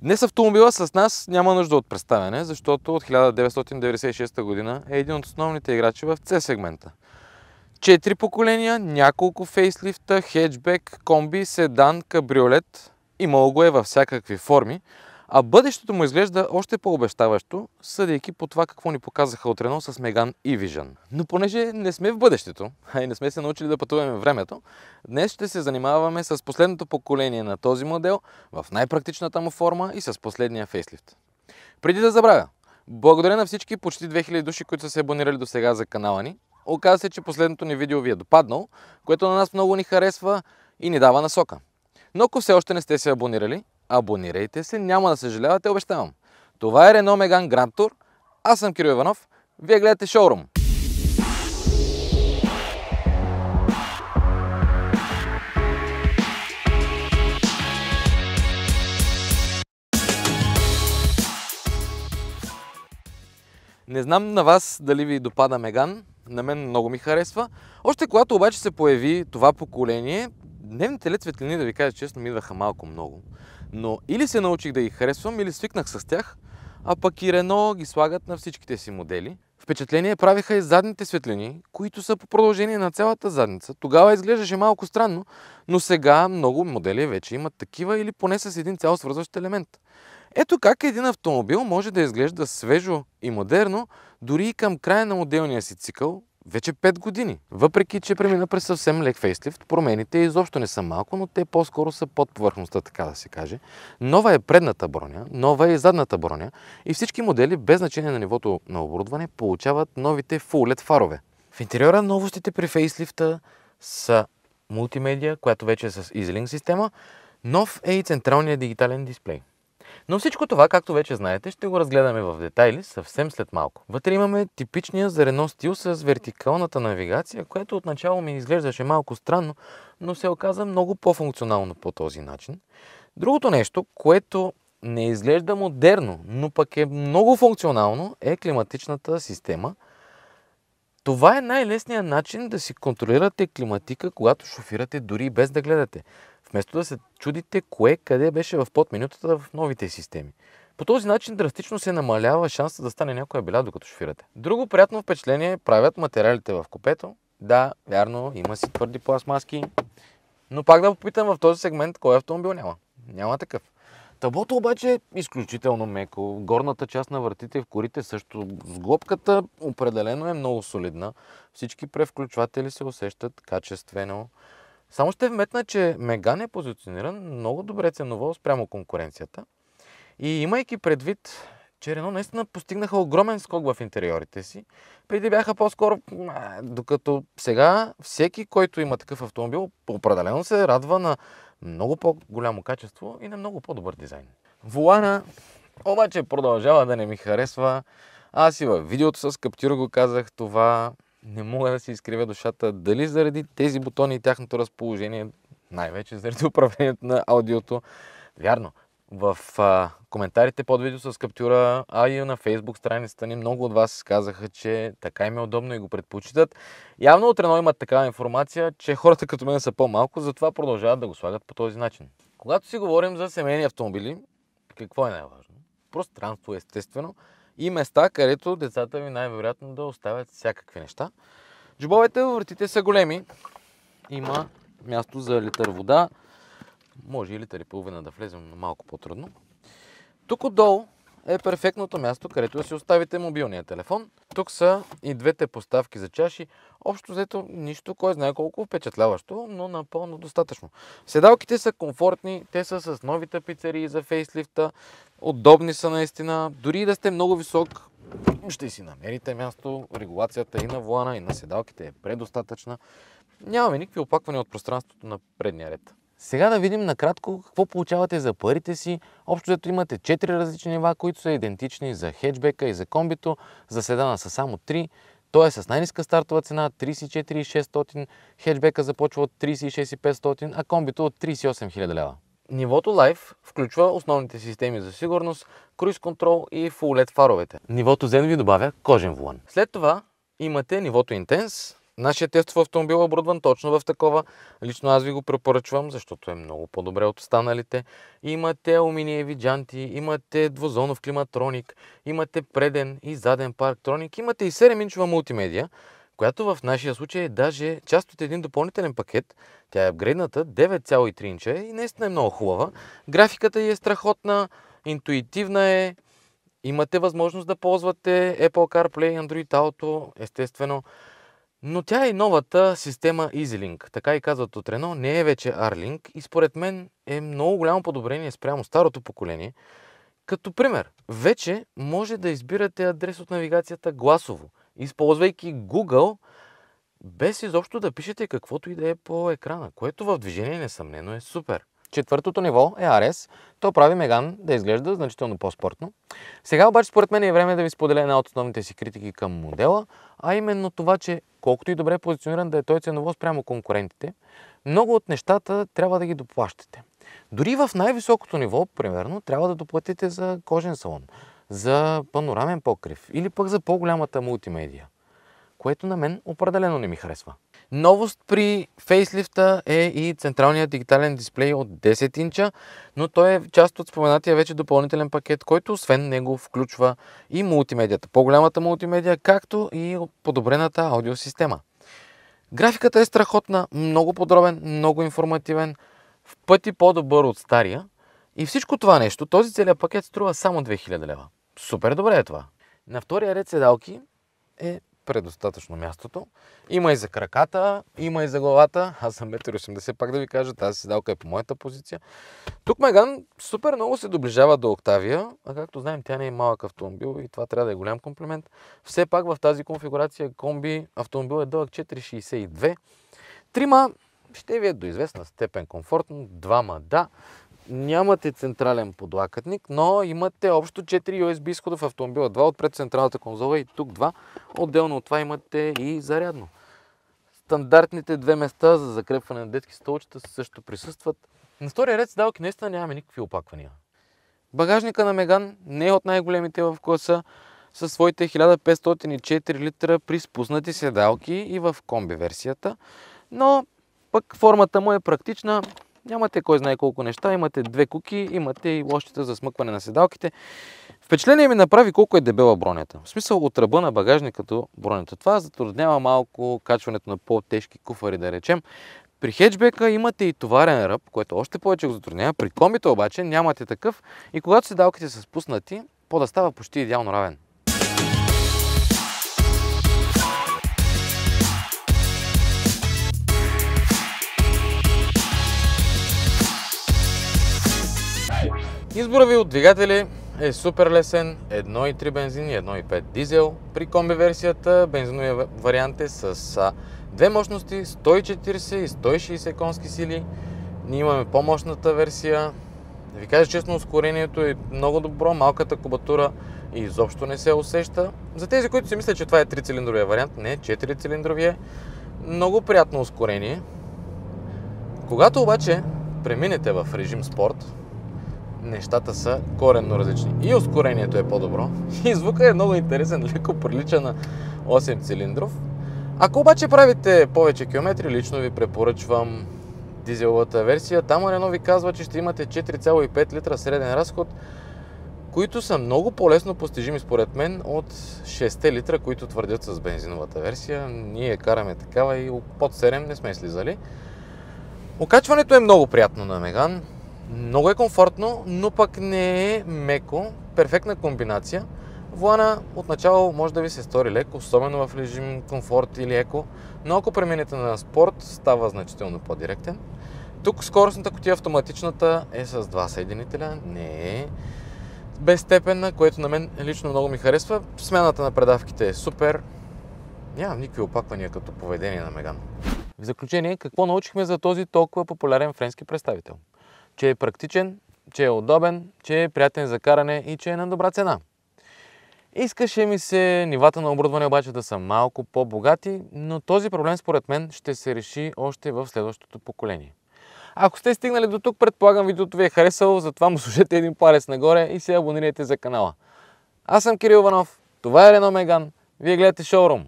Днес автомобила с нас няма нужда от представяне, защото от 1996 година е един от основните играчи в C сегмента. Четири поколения, няколко фейслифта, хеджбек, комби, седан, кабриолет. Имало го е във всякакви форми, а бъдещето му изглежда още по-обещаващо, съдейки по това какво ни показаха от Рено с Меган и Вижън. Но понеже не сме в бъдещето, а и не сме се научили да пътуваме в времето, днес ще се занимаваме с последното поколение на този модел в най-практичната му форма и с последния фейслифт. Преди да забравя, благодаря на всички почти 2000 души, които са се абонирали до сега за канала ни. Оказва се, че последното ни видео ви е допаднало, което на нас много ни харесва и ни дава насока. Но ако все още не сте се абонирали, Абонирайте се, няма да съжалявате, обещавам. Това е Renault Меган Grand Tour, Аз съм Кирил Иванов. Вие гледате шоурум. Не знам на вас дали ви допада Меган, на мен много ми харесва. Още когато обаче се появи това поколение, дневните лед светлини, да ви кажа честно, ми идваха малко много. Но или се научих да ги харесвам, или свикнах с тях, а пък и Рено ги слагат на всичките си модели. Впечатление правиха и задните светлини, които са по продължение на цялата задница. Тогава изглеждаше малко странно, но сега много модели вече имат такива или поне с един цял свързващ елемент. Ето как един автомобил може да изглежда свежо и модерно, дори и към края на моделния си цикъл, вече 5 години. Въпреки, че премина през съвсем лек фейслифт, промените изобщо не са малко, но те по-скоро са под повърхността, така да се каже. Нова е предната броня, нова е и задната броня и всички модели, без значение на нивото на оборудване, получават новите Full LED фарове. В интериора новостите при фейслифта са мултимедия, която вече е с EasyLink система, нов е и централният дигитален дисплей. Но всичко това, както вече знаете, ще го разгледаме в детайли съвсем след малко. Вътре имаме типичния зарено стил с вертикалната навигация, което отначало ми изглеждаше малко странно, но се оказа много по-функционално по този начин. Другото нещо, което не изглежда модерно, но пък е много функционално, е климатичната система. Това е най-лесният начин да си контролирате климатика, когато шофирате дори без да гледате. Вместо да се чудите кое къде беше в подменютата в новите системи. По този начин драстично се намалява шанса да стане някоя беля, докато шофирате. Друго приятно впечатление правят материалите в купето. Да, вярно, има си твърди пластмаски. Но пак да попитам в този сегмент кой автомобил няма. Няма такъв. Табото обаче е изключително меко. Горната част на вратите в корите също. Сглобката определено е много солидна. Всички превключватели се усещат качествено. Само ще вметна, че Меган е позициониран много добре ценово спрямо конкуренцията. И имайки предвид, че Рено наистина постигнаха огромен скок в интериорите си, преди бяха по-скоро, докато сега всеки, който има такъв автомобил, определено се радва на много по-голямо качество и на много по-добър дизайн. Волана обаче продължава да не ми харесва. Аз и във видеото с Каптюр го казах това не мога да си изкривя душата дали заради тези бутони и тяхното разположение, най-вече заради управлението на аудиото. Вярно, в а, коментарите под видео с каптюра, а и на фейсбук страницата ни, много от вас казаха, че така им е удобно и го предпочитат. Явно от Рено имат такава информация, че хората като мен са по-малко, затова продължават да го слагат по този начин. Когато си говорим за семейни автомобили, какво е най-важно? Пространство, естествено, и места, където децата ви най-вероятно да оставят всякакви неща. Джобовете във вратите са големи. Има място за литър вода. Може и литър и половина да влезем, но малко по-трудно. Тук отдолу е перфектното място, където да си оставите мобилния телефон. Тук са и двете поставки за чаши. Общо взето нищо, кой знае колко впечатляващо, но напълно достатъчно. Седалките са комфортни, те са с новите пицерии за фейслифта, удобни са наистина. Дори и да сте много висок, ще си намерите място. Регулацията и на влана, и на седалките е предостатъчна. Нямаме никакви опаквания от пространството на предния ред. Сега да видим накратко какво получавате за парите си. Общо дето имате 4 различни нива, които са идентични за хеджбека и за комбито. За седана са само 3. Той е с най-ниска стартова цена 34600, хеджбека започва от 36500, а комбито от 38000 лева. Нивото Life включва основните системи за сигурност, круиз контрол и Full LED фаровете. Нивото Zen ви добавя кожен вулан. След това имате нивото Intense, Нашия тестов автомобил е оборудван точно в такова. Лично аз ви го препоръчвам, защото е много по-добре от останалите. Имате алуминиеви джанти, имате двузонов климатроник, имате преден и заден парктроник, имате и 7-инчова мултимедия, която в нашия случай е даже част от един допълнителен пакет. Тя е апгрейдната, 9,3 инча и наистина е много хубава. Графиката й е страхотна, интуитивна е, имате възможност да ползвате Apple CarPlay, Android Auto, естествено. Но тя е новата система EasyLink, така и казват от Рено, не е вече R-Link и според мен е много голямо подобрение спрямо старото поколение. Като пример, вече може да избирате адрес от навигацията гласово, използвайки Google, без изобщо да пишете каквото и да е по екрана, което в движение несъмнено е супер. Четвъртото ниво е Арес, То прави Меган да изглежда значително по-спортно. Сега обаче според мен е време да ви споделя една от основните си критики към модела, а именно това, че колкото и добре е позициониран да е той ценово спрямо конкурентите, много от нещата трябва да ги доплащате. Дори в най-високото ниво, примерно, трябва да доплатите за кожен салон, за панорамен покрив или пък за по-голямата мултимедия, което на мен определено не ми харесва. Новост при фейслифта е и централният дигитален дисплей от 10 инча, но той е част от споменатия вече допълнителен пакет, който освен него включва и мултимедията, по-голямата мултимедия, както и подобрената аудиосистема. Графиката е страхотна, много подробен, много информативен, в пъти по-добър от стария. И всичко това нещо, този целият пакет струва само 2000 лева. Супер добре е това. На втория ред седалки е предостатъчно мястото. Има и за краката, има и за главата. Аз съм 1,80 пак да ви кажа, тази седалка е по моята позиция. Тук Меган супер много се доближава до Октавия, а както знаем тя не е малък автомобил и това трябва да е голям комплимент. Все пак в тази конфигурация комби автомобил е дълъг 4,62. Трима ще ви е до известна степен комфортно, двама да, Нямате централен подлакътник, но имате общо 4 USB изхода в автомобила. Два отпред централната конзола и тук два. Отделно от това имате и зарядно. Стандартните две места за закрепване на детски столчета също присъстват. На втория ред седалки наистина нямаме никакви опаквания. Багажника на Меган не е от най-големите в класа, със своите 1504 литра при спуснати седалки и в комби версията, но пък формата му е практична, Нямате кой знае колко неща, имате две куки, имате и лощите за смъкване на седалките. Впечатление ми направи колко е дебела бронята. В смисъл от ръба на багажника като бронята. Това затруднява малко качването на по-тежки куфари, да речем. При хеджбека имате и товарен ръб, което още повече го затруднява. При комбито обаче нямате такъв и когато седалките са спуснати, пода става почти идеално равен. Избора ви от двигатели е супер лесен. 1,3 бензин и 1,5 дизел. При комби версията бензиновия вариант е с две мощности 140 и 160 конски сили. Ние имаме по-мощната версия. Да ви кажа честно, ускорението е много добро, малката кубатура и изобщо не се усеща. За тези, които си мислят, че това е 3-цилиндровия вариант, не, 4-цилиндровия, много приятно ускорение. Когато обаче преминете в режим спорт, нещата са коренно различни. И ускорението е по-добро, и звука е много интересен, леко прилича на 8-цилиндров. Ако обаче правите повече километри, лично ви препоръчвам дизеловата версия. Там Рено ви казва, че ще имате 4,5 литра среден разход, които са много по-лесно постижими според мен от 6 литра, които твърдят с бензиновата версия. Ние караме такава и под 7 не сме слизали. Окачването е много приятно на Меган. Много е комфортно, но пък не е меко. Перфектна комбинация. Влана отначало може да ви се стори леко, особено в режим комфорт или еко, но ако преминете на спорт, става значително по-директен. Тук скоростната котия автоматичната е с два съединителя, не е безстепенна, което на мен лично много ми харесва. Смяната на предавките е супер. Нямам никакви опаквания като поведение на Меган. В заключение, какво научихме за този толкова популярен френски представител? че е практичен, че е удобен, че е приятен за каране и че е на добра цена. Искаше ми се нивата на оборудване обаче да са малко по-богати, но този проблем според мен ще се реши още в следващото поколение. Ако сте стигнали до тук, предполагам видеото ви е харесало, затова му служете един палец нагоре и се абонирайте за канала. Аз съм Кирил Иванов, това е Рено Меган, вие гледате шоурум.